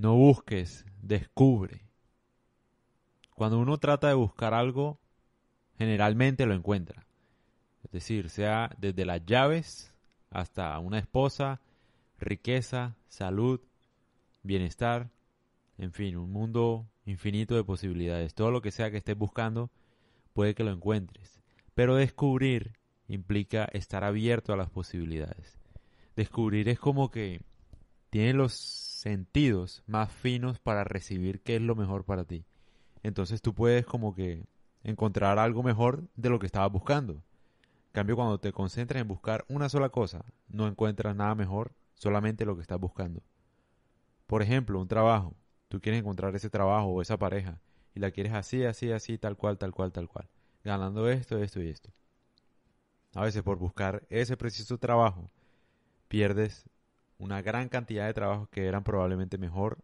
No busques, descubre. Cuando uno trata de buscar algo, generalmente lo encuentra. Es decir, sea desde las llaves hasta una esposa, riqueza, salud, bienestar, en fin, un mundo infinito de posibilidades. Todo lo que sea que estés buscando, puede que lo encuentres. Pero descubrir implica estar abierto a las posibilidades. Descubrir es como que tiene los sentidos más finos para recibir qué es lo mejor para ti. Entonces tú puedes como que encontrar algo mejor de lo que estabas buscando. En cambio, cuando te concentras en buscar una sola cosa, no encuentras nada mejor, solamente lo que estás buscando. Por ejemplo, un trabajo. Tú quieres encontrar ese trabajo o esa pareja y la quieres así, así, así, tal cual, tal cual, tal cual. Ganando esto, esto y esto. A veces por buscar ese preciso trabajo, pierdes una gran cantidad de trabajos que eran probablemente mejor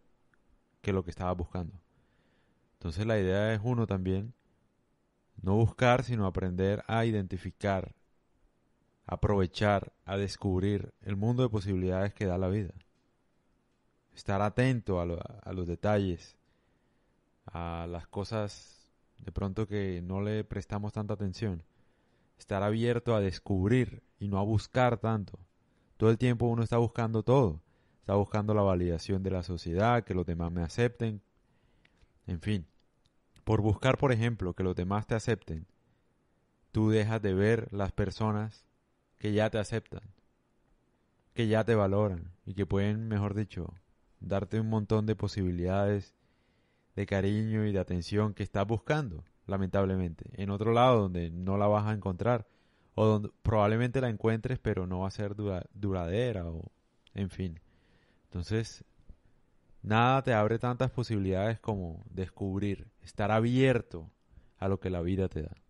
que lo que estaba buscando. Entonces la idea es uno también, no buscar, sino aprender a identificar, aprovechar, a descubrir el mundo de posibilidades que da la vida. Estar atento a, los detalles, a las cosas de pronto que no le prestamos tanta atención. Estar abierto a descubrir y no a buscar tanto. Todo el tiempo uno está buscando todo. Está buscando la validación de la sociedad, que los demás me acepten. En fin, por buscar, por ejemplo, que los demás te acepten, tú dejas de ver las personas que ya te aceptan, que ya te valoran y que pueden, mejor dicho, darte un montón de posibilidades de cariño y de atención que estás buscando, lamentablemente, en otro lado donde no la vas a encontrar o donde probablemente la encuentres, pero no va a ser duradera o en fin. Entonces, nada te abre tantas posibilidades como descubrir, estar abierto a lo que la vida te da.